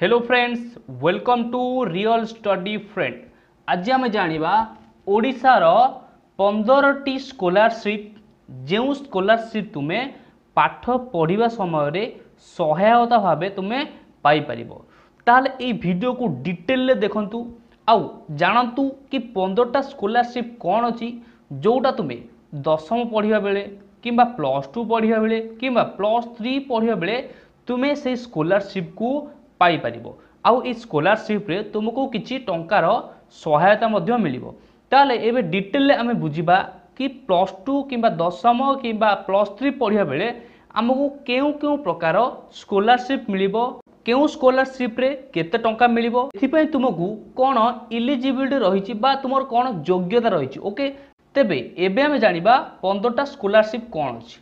hello friends welcome to real study friend आज आम जाना ओडार पंदर टी स्कलारशिप जो स्कलारशिप तुम्हें पाठ पढ़ा समय सहायता भाव तुम्हें पाई ताल को डिटेल देखु आउ जानतु कि पंद्रटा स्कलारशिप कौन अच्छी जोटा तुम्हें दशम पढ़ा बेले कि प्लस टू पढ़ा बेले कि प्लस थ्री पढ़ा बेले तुम्हें से स्कलारशिप को ପାଇପାରିବ ଆଉ ଏଇ ସ୍କଲାରସିପ୍ରେ ତୁମକୁ କିଛି ଟଙ୍କାର ସହାୟତା ମଧ୍ୟ ମିଳିବ ତାହେଲେ ଏବେ ଡିଟେଲରେ ଆମେ ବୁଝିବା କି ପ୍ଲସ୍ ଟୁ କିମ୍ବା ଦଶମ କିମ୍ବା ପ୍ଲସ୍ ଥ୍ରୀ ପଢ଼ିବା ବେଳେ ଆମକୁ କେଉଁ କେଉଁ ପ୍ରକାର ସ୍କଲାରସିପ୍ ମିଳିବ କେଉଁ ସ୍କଲାରସିପ୍ରେ କେତେ ଟଙ୍କା ମିଳିବ ଏଥିପାଇଁ ତୁମକୁ କ'ଣ ଇଲିଜିବିଲିଟି ରହିଛି ବା ତୁମର କ'ଣ ଯୋଗ୍ୟତା ରହିଛି ଓକେ ତେବେ ଏବେ ଆମେ ଜାଣିବା ପନ୍ଦରଟା ସ୍କଲାରସିପ୍ କ'ଣ ଅଛି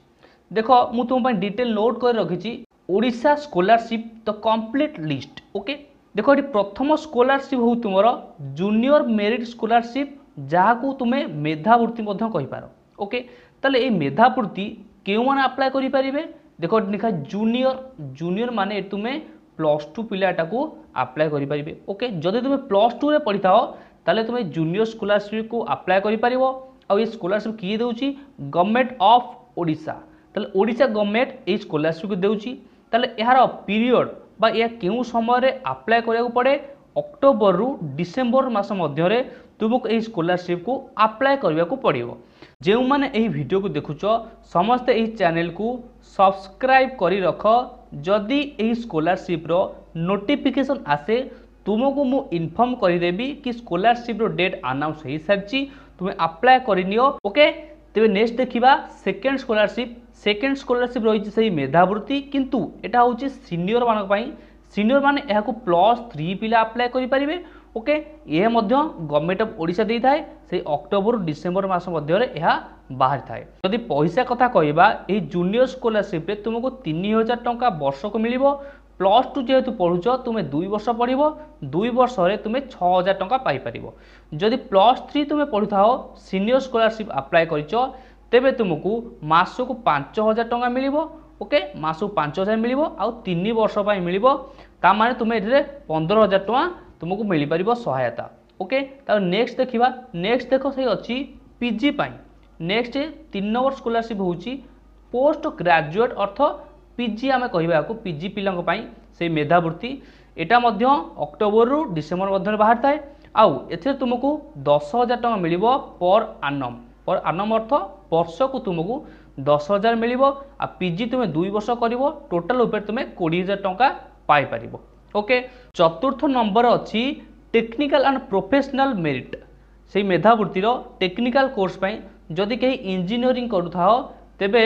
ଦେଖ ମୁଁ ତୁମ ପାଇଁ ଡିଟେଲ୍ ନୋଟ୍ କରି ରଖିଛି Odisha scholarship the complete list okay ଦେଖ ଏଠି ପ୍ରଥମ ସ୍କଲାରସିପ୍ ହଉ ତୁମର ଜୁନିୟର ମେରିଟ୍ ସ୍କଲାରସିପ୍ ଯାହାକୁ ତୁମେ ମେଧାବୃତ୍ତି ମଧ୍ୟ କହିପାର ଓକେ ତାହେଲେ ଏଇ ମେଧାବୃତ୍ତି କେଉଁମାନେ ଆପ୍ଲାଏ କରିପାରିବେ ଦେଖ ଏଠି ଲେଖା ଜୁନିୟର ଜୁନିୟର ମାନେ ତୁମେ ପ୍ଲସ୍ ଟୁ ପିଲାଟାକୁ ଆପ୍ଲାଏ କରିପାରିବେ ଓକେ ଯଦି ତୁମେ ପ୍ଲସ୍ ଟୁରେ ପଢ଼ିଥାଅ ତାହେଲେ ତୁମେ ଜୁନିୟର ସ୍କଲାରସିପ୍କୁ ଆପ୍ଲାଏ କରିପାରିବ ଆଉ ଏ ସ୍କଲାରସିପ୍ କିଏ ଦେଉଛି ଗଭର୍ଣ୍ଣମେଣ୍ଟ ଅଫ୍ ଓଡ଼ିଶା ତାହେଲେ ଓଡ଼ିଶା ଗଭର୍ଣ୍ଣମେଣ୍ଟ ଏଇ ସ୍କଲାରସିପ୍କୁ ଦେଉଛି ତାହେଲେ ଏହାର ପିରିୟଡ଼ ବା ଏହା କେଉଁ ସମୟରେ ଆପ୍ଲାଏ କରିବାକୁ ପଡ଼େ ଅକ୍ଟୋବରରୁ ଡିସେମ୍ବର ମାସ ମଧ୍ୟରେ ତୁମକୁ ଏହି ସ୍କଲାରସିପ୍କୁ ଆପ୍ଲାଏ କରିବାକୁ ପଡ଼ିବ ଯେଉଁମାନେ ଏହି ଭିଡ଼ିଓକୁ ଦେଖୁଛ ସମସ୍ତେ ଏହି ଚ୍ୟାନେଲକୁ ସବସ୍କ୍ରାଇବ୍ କରି ରଖ ଯଦି ଏହି ସ୍କଲାରସିପ୍ର ନୋଟିଫିକେସନ୍ ଆସେ ତୁମକୁ ମୁଁ ଇନଫର୍ମ କରିଦେବି କି ସ୍କଲାରସିପ୍ର ଡେଟ୍ ଆନାଉନ୍ସ ହୋଇସାରିଛି ତୁମେ ଆପ୍ଲାଏ କରିନିଅ ଓକେ ତେବେ ନେକ୍ସଟ ଦେଖିବା ସେକେଣ୍ଡ ସ୍କଲାରସିପ୍ সেকেন্ড স্কলারশিপ রয়েছে সেই মেধাবৃত্তি কিন্তু এটা হচ্ছে সিনিয়র মান সিনিয়র মানে এখন প্লস থ্রি পিলা আপ্লাই করে পারে ওকে এ গভর্নমেন্ট অফ ওড়শা দিয়ে থাকে সেই অক্টোবর ডিসেম্বর মাস মধ্যে এহা বাহারি থাকে যদি পয়সা কথা কহবা এই জুনিয়র স্কলারশিপে তুমি তিন হাজার টঙ্কা বর্ষক মিলব প্লস টু যেহেতু পড়ুছ তুমি দুই বর্ষ পড়ব দুই বর্ষরে তুমি ছ হাজার টঙ্কা পাইপার যদি প্লস থ্রি তুমি পড়ুথাও সিনিয়র স্কলারশিপ আপ্লাই করেছ ତେବେ ତୁମକୁ ମାସକୁ ପାଞ୍ଚ ହଜାର ଟଙ୍କା ମିଳିବ ଓକେ ମାସକୁ ପାଞ୍ଚ ହଜାର ମିଳିବ ଆଉ ତିନି ବର୍ଷ ପାଇଁ ମିଳିବ ତା ମାନେ ତୁମେ ଏଥିରେ ପନ୍ଦର ହଜାର ଟଙ୍କା ତୁମକୁ ମିଳିପାରିବ ସହାୟତା ଓକେ ତାପରେ ନେକ୍ସଟ ଦେଖିବା ନେକ୍ସଟ ଦେଖ ସେ ଅଛି ପିଜି ପାଇଁ ନେକ୍ସଟ ତିନି ନମ୍ବର ସ୍କଲାରସିପ୍ ହେଉଛି ପୋଷ୍ଟ ଗ୍ରାଜୁଏଟ୍ ଅର୍ଥ ପିଜି ଆମେ କହିବା ଏହାକୁ ପିଜି ପିଲାଙ୍କ ପାଇଁ ସେଇ ମେଧାବୃତ୍ତି এটা মধ্য অক্টোবরু ডিসেম্বর মধ্যে বাহার থাকে আউ এতে তুমি দশ হাজার টাকা মিলব পর আনম আনম ଅର୍ଥ ବର୍ଷକୁ ତୁମକୁ ଦଶ ହଜାର ମିଳିବ ଆଉ ପି ଜି ତୁମେ ଦୁଇ ବର୍ଷ କରିବ ଟୋଟାଲ୍ ଉପରେ ତୁମେ କୋଡ଼ିଏ ହଜାର ଟଙ୍କା ପାଇପାରିବ ଓକେ ଚତୁର୍ଥ ନମ୍ବର ଅଛି ଟେକ୍ନିକାଲ୍ ଆଣ୍ଡ ପ୍ରୋଫେସନାଲ୍ ମେରିଟ୍ ସେଇ ମେଧାବୃତ୍ତିର ଟେକ୍ନିକାଲ୍ କୋର୍ସ ପାଇଁ ଯଦି କେହି ଇଞ୍ଜିନିୟରିଂ କରୁଥାଅ ତେବେ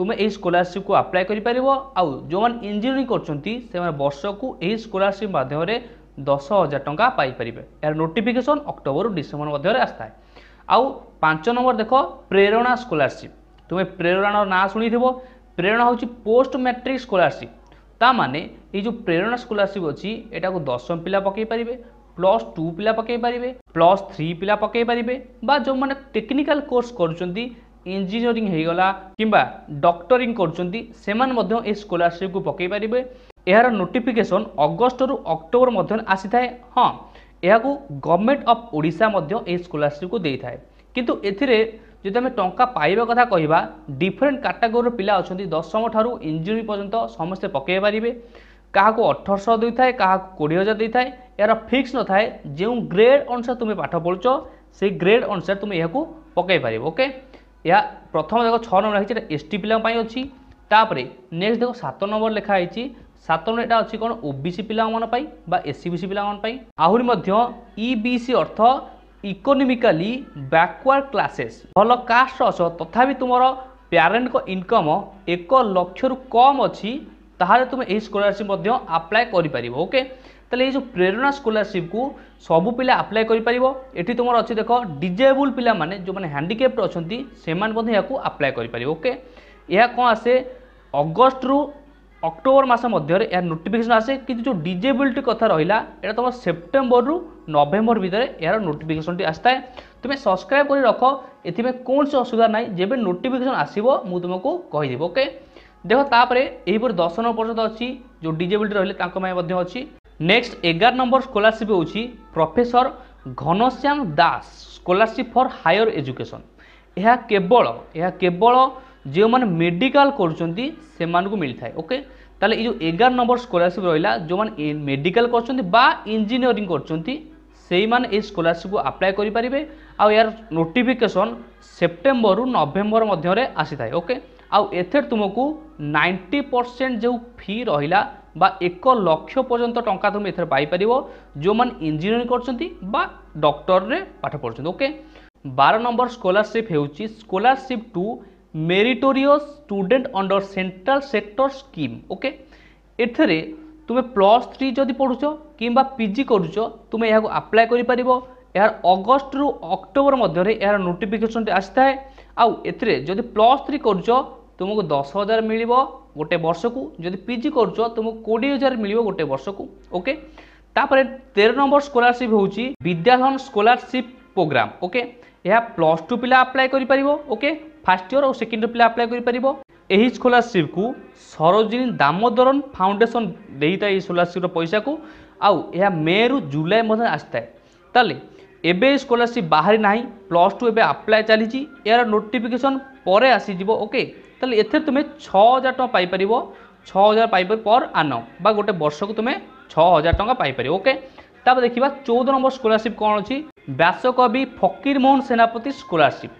ତୁମେ ଏହି ସ୍କଲାରସିପ୍କୁ ଆପ୍ଲାଏ କରିପାରିବ ଆଉ ଯେଉଁମାନେ ଇଞ୍ଜିନିୟରିଂ କରୁଛନ୍ତି ସେମାନେ ବର୍ଷକୁ ଏହି ସ୍କଲାରସିପ୍ ମାଧ୍ୟମରେ ଦଶ ହଜାର ଟଙ୍କା ପାଇପାରିବେ ଏହାର ନୋଟିଫିକେସନ୍ ଅକ୍ଟୋବରରୁ ଡିସେମ୍ବର ମଧ୍ୟରେ ଆସିଥାଏ আউ পাঁচ নম্বর দেখ প্রেরণা স্কলারশিপ তুমি প্রেরণার না শুনেথিব প্রেরণা হচ্ছে পোস্ট ম্যাট্রিক স্কলারশিপ তা মানে এই যে প্রেরণা স্কলারশিপ অছি এটা দশম পিলা পকাই পারিবে প্লস টু পিলা পকাই পারিবে প্লস থ্রি পিলা পকাই পারিবে বা যে টেকনিকাল কোর্স করছেন ইঞ্জিনিয়রিং হয়েগলা কিংবা ডক্টরিং করছেন সে এই স্কলারশিপ পকাই পারিবে এর নোটিফিকেসন অগস্টর অক্টোবর মধ্যে আসি থাকে হ্যাঁ ଏହାକୁ ଗଭର୍ଣ୍ଣମେଣ୍ଟ ଅଫ୍ ଓଡ଼ିଶା ମଧ୍ୟ ଏହି ସ୍କଲାରସିପ୍କୁ ଦେଇଥାଏ କିନ୍ତୁ ଏଥିରେ ଯଦି ଆମେ ଟଙ୍କା ପାଇବା କଥା କହିବା ଡିଫରେଣ୍ଟ କାଟାଗୋରିର ପିଲା ଅଛନ୍ତି ଦଶମଠାରୁ ଠାରୁ ଇଞ୍ଜିନିୟରିଂ ପର୍ଯ୍ୟନ୍ତ ସମସ୍ତେ ପକାଇ ପାରିବେ କାହାକୁ ଅଠରଶହ ଦେଇଥାଏ କାହାକୁ କୋଡ଼ିଏ ହଜାର ଦେଇଥାଏ ଏହାର ଫିକ୍ସ ନଥାଏ ଯେଉଁ ଗ୍ରେଡ଼ ଅନୁସାରେ ତୁମେ ପାଠ ପଢ଼ୁଛ ସେଇ ଗ୍ରେଡ଼ ଅନୁସାରେ ତୁମେ ଏହାକୁ ପକାଇ ପାରିବ ଓକେ ଏହା ପ୍ରଥମ ଦେଖ ଛଅ ନମ୍ବର ଲେଖିଛି ଏଇଟା ଏସ୍ ଟି ପିଲାଙ୍କ ପାଇଁ ଅଛି ତାପରେ ନେକ୍ସଟ ଦେଖ ସାତ ନମ୍ବର ଲେଖା ହେଇଛି সাত নম্বর এটা অছি কোণ ওবিসি পিলাঙ্কন পাই বা এসসিবিসি পিলাঙ্কন পাই আহুরি মধ্য ইবিসি অর্থ ইকোনোমিকালি ব্যাকওয়ার্ড ক্লাসেস ভাল কাস্ট অছ তথাপি তোমার ପ୍ୟାରେଣ୍ଟଙ୍କ ଇନକମ୍ ଏକ ଲକ୍ଷରୁ କମ୍ ଅଛି ତାହେଲେ ତୁମେ ଏହି ସ୍କଲାରସିପ୍ ମଧ୍ୟ ଆପ୍ଲାଏ କରିପାରିବ ଓକେ ତାହେଲେ ଏଇ ଯେଉଁ ପ୍ରେରଣା ସ୍କଲାରସିପ୍କୁ ସବୁ ପିଲା ଆପ୍ଲାଏ କରିପାରିବ ଏଠି ତୁମର ଅଛି ଦେଖ ଡିଜେବୁଲ୍ ପିଲାମାନେ ଯେଉଁମାନେ ହ୍ୟାଣ୍ଡିକ୍ୟାପ୍ଟ ଅଛନ୍ତି ସେମାନେ ମଧ୍ୟ ଏହାକୁ ଆପ୍ଲାଏ କରିପାରିବେ ଓକେ ଏହା କ'ଣ ଆସେ ଅଗଷ୍ଟରୁ অক্টোবর মাস মধ্যে এর নোটিফিকেসন আসে কিন্তু যে ডিজেবিলিটি কথা রহিলা এটা তোমার সেপ্টেম্বর রু নভেম্বর ভিতরে এর নোটিফিকেসনটি আসিথায়ে তুমি সবসক্রাইব করে রখ এতে কৌশি অসুবিধা নাই যেবে নোটিফিকেসন আসব মু তুমি কহিদেবি ওকে দেখ তাপরে এইপরি দশ নম্বর পর্যন্ত অছি যে ডিজেবিলিটি রহলে তাঁর অছি নেক্সট এগার নম্বর স্কলারশিপ হচ্ছে professor Ghanashyam Das scholarship for higher education ଏହା କେବଳ ଏହା କେବଳ ଯେଉଁମାନେ ମେଡ଼ିକାଲ କରୁଛନ୍ତି ସେମାନଙ୍କୁ ମିଳିଥାଏ ଓକେ ତାହେଲେ ଏଇ ଯେଉଁ ଏଗାର ନମ୍ବର ସ୍କଲାରସିପ୍ ରହିଲା ଯେଉଁମାନେ ମେଡ଼ିକାଲ କରୁଛନ୍ତି ବା ଇଞ୍ଜିନିୟରିଂ କରୁଛନ୍ତି ସେଇମାନେ ଏଇ ସ୍କଲାରସିପ୍କୁ ଆପ୍ଲାଏ କରିପାରିବେ ଆଉ ଏହାର ନୋଟିଫିକେସନ୍ ସେପ୍ଟେମ୍ବରରୁ ନଭେମ୍ବର ମଧ୍ୟରେ ଆସିଥାଏ ଓକେ ଆଉ ଏଥିରେ ତୁମକୁ ନାଇଣ୍ଟି ପରସେଣ୍ଟ ଯେଉଁ ଫି ରହିଲା বা ଏକ ଲକ୍ଷ ପର୍ଯ୍ୟନ୍ତ ଟଙ୍କା ତୁମେ ଏଥିରେ ପାଇପାରିବ ଯେଉଁମାନେ ଇଞ୍ଜିନିୟରିଂ କରୁଛନ୍ତି ବା ଡକ୍ଟରରେ ପାଠ ପଢ଼ୁଛନ୍ତି ଓକେ ବାର ନମ୍ବର ସ୍କଲାରସିପ୍ ହେଉଛି scholarship to meritorious student under central sector scheme okay ଏଥିରେ ତୁମେ ପ୍ଲସ୍ ଥ୍ରୀ ଯଦି ପଢ଼ୁଛ କିମ୍ବା ପିଜି କରୁଛ ତୁମେ ଏହାକୁ ଆପ୍ଲାଏ କରିପାରିବ ଏହାର ଅଗଷ୍ଟରୁ ଅକ୍ଟୋବର ମଧ୍ୟରେ ଏହାର ନୋଟିଫିକେସନ୍ଟି ଆସିଥାଏ ଆଉ ଏଥିରେ ଯଦି ପ୍ଲସ୍ ଥ୍ରୀ କରୁଛ ତୁମକୁ ଦଶ ହଜାର ମିଳିବ ଗୋଟେ ବର୍ଷକୁ ଯଦି ପିଜି କରୁଛ ତୁମକୁ କୋଡ଼ିଏ ହଜାର ମିଳିବ ଗୋଟେ ବର୍ଷକୁ ଓକେ ତାପରେ ତେର ନମ୍ବର ସ୍କଲାରସିପ୍ ହେଉଛି ବିଦ୍ୟାଧନ ସ୍କଲାରସିପ୍ ପ୍ରୋଗ୍ରାମ୍ ଓକେ ଏହା ପ୍ଲସ୍ ଟୁ ପିଲା ଆପ୍ଲାଏ କରିପାରିବ ଓକେ ফার্স্ট ইয়র ଆଉ ସେକେଣ୍ଡ ଇୟର ପିଲା ଆପ୍ଲାଏ କରିପାରିବ ଏହି ସ୍କଲାରସିପ୍କୁ ସରୋଜିନୀ ଦାମୋଦରନ ଫାଉଣ୍ଡେସନ୍ ଦେଇଥାଏ ଏହି ସ୍କଲାରସିପ୍ର ପଇସାକୁ ଆଉ ଏହା ମେରୁ ଜୁଲାଇ ମଧ୍ୟରେ ଆସିଥାଏ ତାହେଲେ ଏବେ ସ୍କଲାରସିପ୍ ବାହାରି ନାହିଁ ପ୍ଲସ୍ ଟୁ ଏବେ ଆପ୍ଲାଏ ଚାଲିଛି ଏହାର ନୋଟିଫିକେସନ୍ ପରେ ଆସିଯିବ ଓକେ ତାହେଲେ ଏଥିରେ ତୁମେ ଛଅ ହଜାର ଟଙ୍କା ପାଇପାରିବ ଛଅ ହଜାର ପାଇପାରିବ ପର୍ ଆନ ବା ଗୋଟେ ବର୍ଷକୁ ତୁମେ ଛଅ ହଜାର ଟଙ୍କା ପାଇପାରିବ ଓକେ ତାପରେ ଦେଖିବା ଚଉଦ ନମ୍ବର ସ୍କଲାରସିପ୍ କ'ଣ ଅଛି ବ୍ୟାସକବି ଫକୀରମୋହନ ସେନାପତି ସ୍କଲାରସିପ୍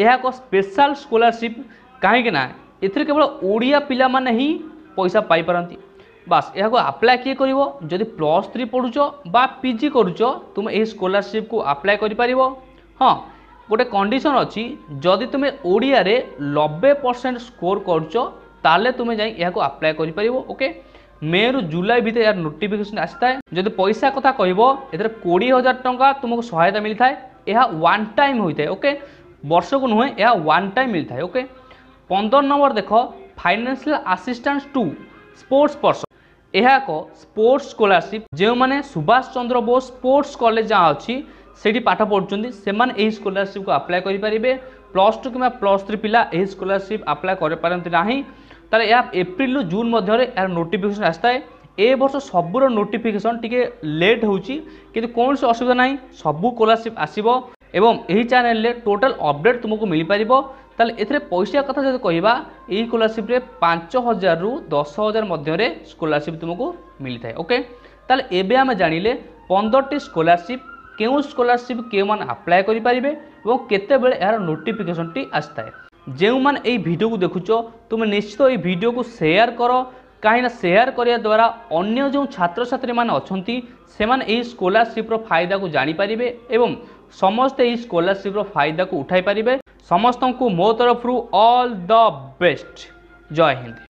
यह एक स्पेशल स्कॉलरशिप कहीं एवल ओडिया पाने पैसा पाई बास यह आप्लाय किए कर प्लस थ्री पढ़ुच बा पिजी करुच तुम यही स्कलारशिप को आप्लाय कर हाँ गोटे कंडीशन अच्छी जदि तुम्हें ओडिया नब्बे परसेंट स्कोर करमें जाक आप्लाय ओके मे रु जुलाई भितर यार नोटिफिकेसन आए जदि पैसा कथा कह कोड़े हजार टाँग तुमको सहायता मिलता है यह वन टाइम होता है ओके વર્ષોકુ નુહેં ଏହା ୱାନ୍ ଟାଇମ୍ ମିଳିଥାଏ ଓକେ ପନ୍ଦର ନମ୍ବର ଦେଖ financial assistance to sports person ଏହା ଏକ ସ୍ପୋର୍ଟସ୍ ସ୍କଲାରସିପ୍ ଯେଉଁମାନେ ସୁଭାଷ ଚନ୍ଦ୍ର ବୋଷ ସ୍ପୋର୍ଟସ୍ କଲେଜ ଯାହା ଅଛି ସେଠି ପାଠ ପଢ଼ୁଛନ୍ତି ସେମାନେ ଏହି ସ୍କଲାରସିପ୍କୁ ଆପ୍ଲାଏ କରିପାରିବେ ପ୍ଲସ୍ ଟୁ କିମ୍ବା ପ୍ଲସ୍ ଥ୍ରୀ ପିଲା ଏହି ସ୍କଲାରସିପ୍ ଆପ୍ଲାଏ କରିପାରନ୍ତି ନାହିଁ ତାହେଲେ ଏହା ଏପ୍ରିଲରୁ ଜୁନ୍ ମଧ୍ୟରେ ଏହାର ନୋଟିଫିକେସନ୍ ଆସିଥାଏ ଏ ବର୍ଷ ସବୁର ନୋଟିଫିକେସନ୍ ଟିକେ ଲେଟ୍ ହେଉଛି କିନ୍ତୁ କୌଣସି ଅସୁବିଧା ନାହିଁ ସବୁ ସ୍କଲାରସିପ୍ ଆସିବ ଏବଂ ଏହି ଚ୍ୟାନେଲରେ ଟୋଟାଲ ଅପଡ଼େଟ୍ ତୁମକୁ ମିଳିପାରିବ ତାହେଲେ ଏଥିରେ ପଇସା କଥା ଯଦି କହିବା ଏହି ସ୍କଲାରସିପ୍ରେ ପାଞ୍ଚ ହଜାରରୁ ଦଶ ହଜାର ମଧ୍ୟରେ ସ୍କଲାରସିପ୍ ତୁମକୁ ମିଳିଥାଏ ଓକେ ତାହେଲେ ଏବେ ଆମେ ଜାଣିଲେ ପନ୍ଦରଟି ସ୍କଲାରସିପ୍ କେଉଁ ସ୍କଲାରସିପ୍ କେଉଁମାନେ ଆପ୍ଲାଏ କରିପାରିବେ ଏବଂ କେତେବେଳେ ଏହାର ନୋଟିଫିକେସନ୍ଟି ଆସିଥାଏ ଯେଉଁମାନେ ଏହି ଭିଡ଼ିଓକୁ ଦେଖୁଛ ତୁମେ ନିଶ୍ଚିତ ଏହି ଭିଡ଼ିଓକୁ ସେୟାର କର କାହିଁକିନା ସେୟାର କରିବା ଦ୍ୱାରା ଅନ୍ୟ ଯେଉଁ ଛାତ୍ରଛାତ୍ରୀମାନେ ଅଛନ୍ତି ସେମାନେ ଏହି ସ୍କଲାରସିପ୍ର ଫାଇଦାକୁ ଜାଣିପାରିବେ ଏବଂ ସମସ୍ତେ ଏହି ସ୍କଲାରସିପ୍ର ଫାଇଦାକୁ ଉଠାଇ ପାରିବେ ସମସ୍ତଙ୍କୁ ମୋ ତରଫରୁ all the best Jai Hind